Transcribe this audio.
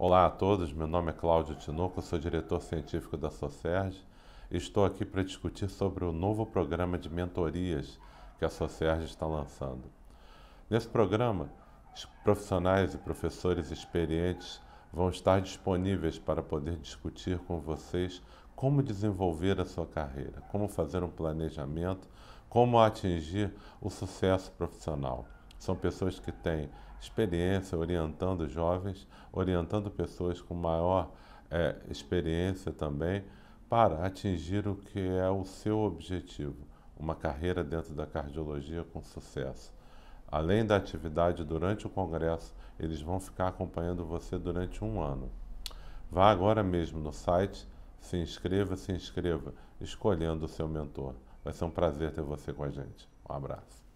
Olá a todos, meu nome é Cláudio Tinoco, sou diretor científico da SOCERJ e estou aqui para discutir sobre o novo programa de mentorias que a SOCERJ está lançando. Nesse programa, profissionais e professores experientes vão estar disponíveis para poder discutir com vocês como desenvolver a sua carreira, como fazer um planejamento, como atingir o sucesso profissional. São pessoas que têm experiência orientando jovens, orientando pessoas com maior é, experiência também, para atingir o que é o seu objetivo, uma carreira dentro da cardiologia com sucesso. Além da atividade durante o congresso, eles vão ficar acompanhando você durante um ano. Vá agora mesmo no site, se inscreva, se inscreva, escolhendo o seu mentor. Vai ser um prazer ter você com a gente. Um abraço.